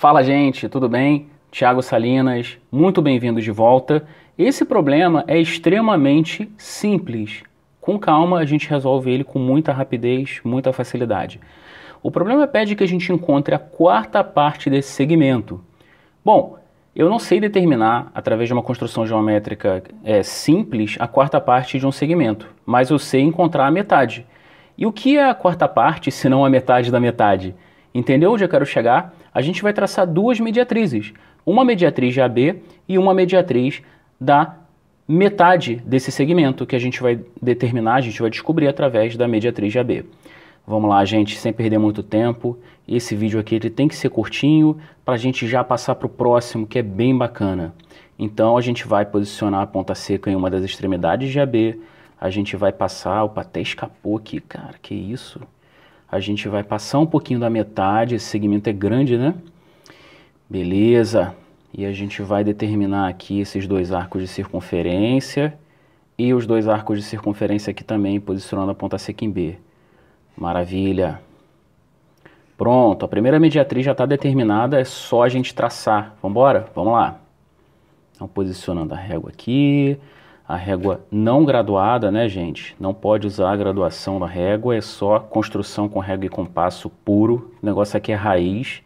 Fala, gente, tudo bem? Tiago Salinas, muito bem vindo de volta. Esse problema é extremamente simples. Com calma, a gente resolve ele com muita rapidez, muita facilidade. O problema é pede que a gente encontre a quarta parte desse segmento. Bom, eu não sei determinar, através de uma construção geométrica é, simples, a quarta parte de um segmento, mas eu sei encontrar a metade. E o que é a quarta parte, se não a metade da metade? Entendeu onde eu quero chegar? a gente vai traçar duas mediatrizes, uma mediatriz de AB e uma mediatriz da metade desse segmento que a gente vai determinar, a gente vai descobrir através da mediatriz de AB. Vamos lá, gente, sem perder muito tempo. Esse vídeo aqui ele tem que ser curtinho para a gente já passar para o próximo, que é bem bacana. Então a gente vai posicionar a ponta seca em uma das extremidades de AB. A gente vai passar, opa, até escapou aqui, cara, que isso? A gente vai passar um pouquinho da metade, esse segmento é grande, né? Beleza. E a gente vai determinar aqui esses dois arcos de circunferência e os dois arcos de circunferência aqui também, posicionando a ponta seca em B. Maravilha. Pronto, a primeira mediatriz já está determinada, é só a gente traçar. Vamos embora? Vamos lá. Então, posicionando a régua aqui, a régua não graduada, né, gente? Não pode usar a graduação na régua, é só construção com régua e compasso puro. O negócio aqui é raiz.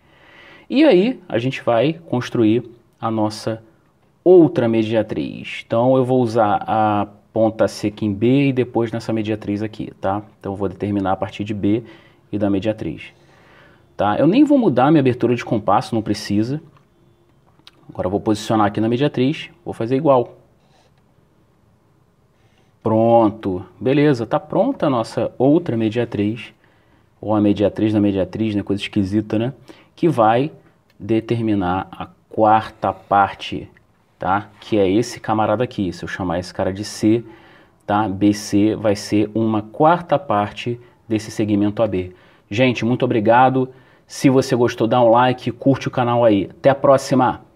E aí a gente vai construir a nossa outra mediatriz. Então eu vou usar a ponta seca em B e depois nessa mediatriz aqui, tá? Então eu vou determinar a partir de B e da mediatriz. Tá? Eu nem vou mudar minha abertura de compasso, não precisa. Agora eu vou posicionar aqui na mediatriz, vou fazer igual pronto. Beleza, tá pronta a nossa outra mediatriz, ou a mediatriz da mediatriz, né? Coisa esquisita, né? Que vai determinar a quarta parte, tá? Que é esse camarada aqui. Se eu chamar esse cara de C, tá? BC vai ser uma quarta parte desse segmento AB. Gente, muito obrigado. Se você gostou, dá um like, curte o canal aí. Até a próxima!